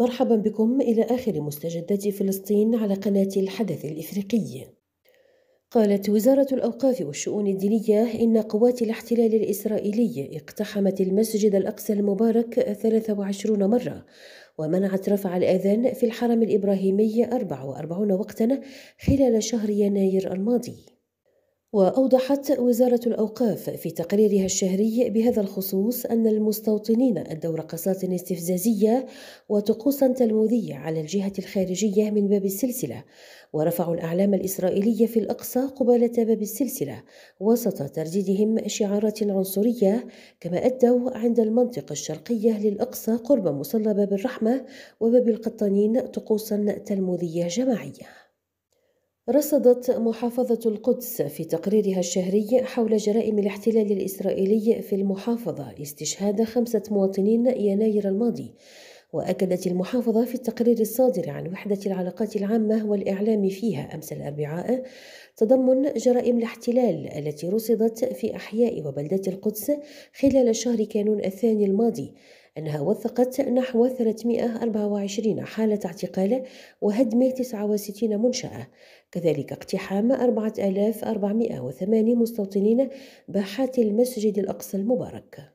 مرحبا بكم إلى آخر مستجدات فلسطين على قناة الحدث الإفريقي. قالت وزارة الأوقاف والشؤون الدينية إن قوات الاحتلال الإسرائيلي اقتحمت المسجد الأقصى المبارك 23 مرة ومنعت رفع الأذان في الحرم الإبراهيمي 44 وقتا خلال شهر يناير الماضي. وأوضحت وزارة الأوقاف في تقريرها الشهري بهذا الخصوص أن المستوطنين أدوا رقصات استفزازية وطقوسا تلموذية على الجهة الخارجية من باب السلسلة ورفعوا الأعلام الإسرائيلية في الأقصى قبالة باب السلسلة وسط ترديدهم شعارات عنصرية كما أدوا عند المنطقة الشرقية للأقصى قرب مصلى باب الرحمة وباب القطانين طقوسا تلموذية جماعية رصدت محافظة القدس في تقريرها الشهري حول جرائم الاحتلال الإسرائيلي في المحافظة استشهاد خمسة مواطنين يناير الماضي وأكدت المحافظة في التقرير الصادر عن وحدة العلاقات العامة والإعلام فيها أمس الأربعاء تضمن جرائم الاحتلال التي رصدت في أحياء وبلدات القدس خلال شهر كانون الثاني الماضي أنها وثقت نحو 324 حالة اعتقال وهدم 69 منشأة كذلك اقتحام 4408 مستوطنين باحات المسجد الأقصى المبارك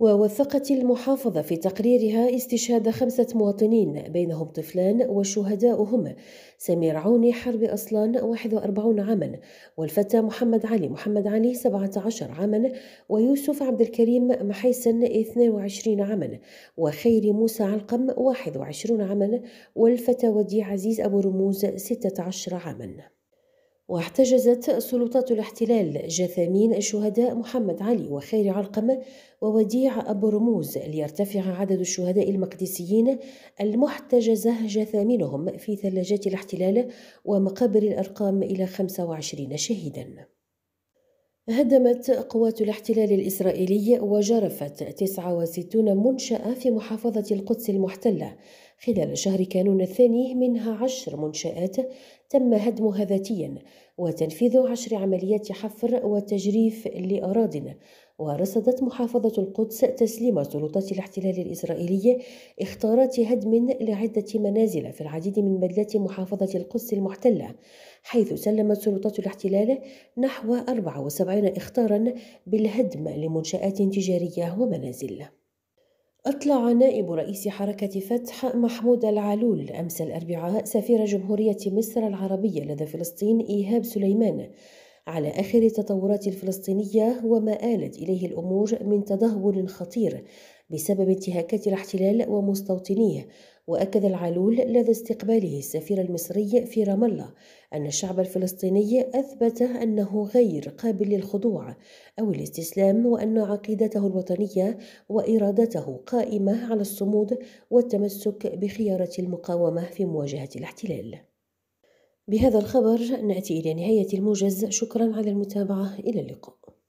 ووثقت المحافظة في تقريرها استشهاد خمسة مواطنين بينهم طفلان والشهداء هم سمير عوني حرب أصلان 41 عاما والفتى محمد علي محمد علي 17 عاما ويوسف عبد الكريم محيسن 22 عاما وخير موسى علقم 21 عاما والفتى ودي عزيز أبو رموز 16 عاما واحتجزت سلطات الاحتلال جثامين الشهداء محمد علي وخير علقمة ووديع أبو رموز ليرتفع عدد الشهداء المقدسيين المحتجزة جثامينهم في ثلاجات الاحتلال ومقابر الأرقام إلى 25 شهيداً. هدمت قوات الاحتلال الإسرائيلي وجرفت 69 منشأة في محافظة القدس المحتلة خلال شهر كانون الثاني منها عشر منشآت تم هدمها ذاتيا وتنفيذ عشر عمليات حفر وتجريف لأراضٍ ورصدت محافظة القدس تسليم سلطات الاحتلال الإسرائيلي اختارات هدم لعدة منازل في العديد من بلدات محافظة القدس المحتلة حيث سلمت سلطات الاحتلال نحو 74 اختارا بالهدم لمنشآت تجارية ومنازل أطلع نائب رئيس حركة فتح محمود العلول أمس الأربعاء سفير جمهورية مصر العربية لدى فلسطين إيهاب سليمان على آخر التطورات الفلسطينية وما آلت إليه الأمور من تدهور خطير بسبب انتهاكات الاحتلال ومستوطنيه وأكد العلول لدى استقباله السفير المصري في رام الله أن الشعب الفلسطيني أثبت أنه غير قابل للخضوع أو الاستسلام وأن عقيدته الوطنية وإرادته قائمة على الصمود والتمسك بخيارة المقاومة في مواجهة الاحتلال. بهذا الخبر نأتي إلى نهاية الموجز، شكرا على المتابعة، إلى اللقاء.